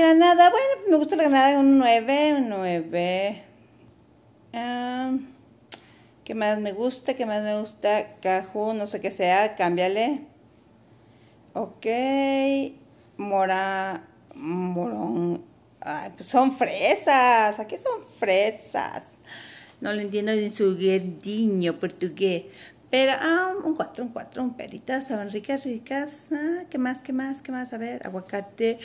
granada, bueno, me gusta la granada, un 9, un 9. ¿Qué más me gusta? ¿Qué más me gusta? Caju, no sé qué sea, cámbiale. Ok, mora, morón. Pues son fresas, aquí son fresas. No lo entiendo en su guerdiño portugués. Pero, ah, un cuatro un cuatro un peritas, saben ricas, ricas. Ah, ¿Qué más, qué más, qué más? A ver, aguacate,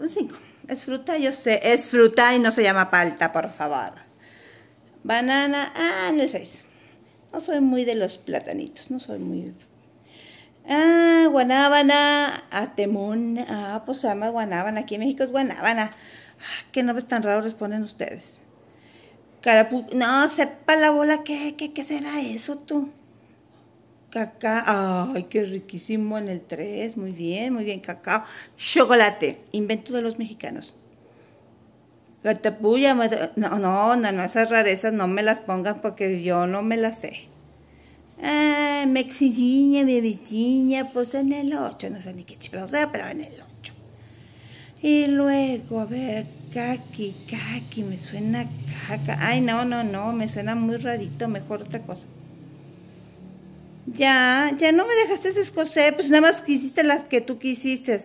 un 5. Es fruta, yo sé, es fruta y no se llama palta, por favor. Banana, ah, no el 6. No soy muy de los platanitos, no soy muy... Ah, guanábana, atemón, ah, ah, pues se llama guanábana, aquí en México es guanábana. Ah, qué nombres tan raros responden ustedes. Carapu... No, sepa la bola, ¿qué, qué, qué será eso tú? Cacao, ay, qué riquísimo en el 3, muy bien, muy bien, cacao. Chocolate, invento de los mexicanos. Gatapuya, no, no, no, no, esas rarezas no me las pongan porque yo no me las sé. Ay, mexiquiña, bebichiña, pues en el 8, no sé ni qué chifla, sea, pero en el 8. Y luego, a ver, caqui, caqui, me suena caca. Ay, no, no, no, me suena muy rarito, mejor otra cosa. Ya, ya no me dejaste escocer, pues nada más quisiste las que tú quisiste.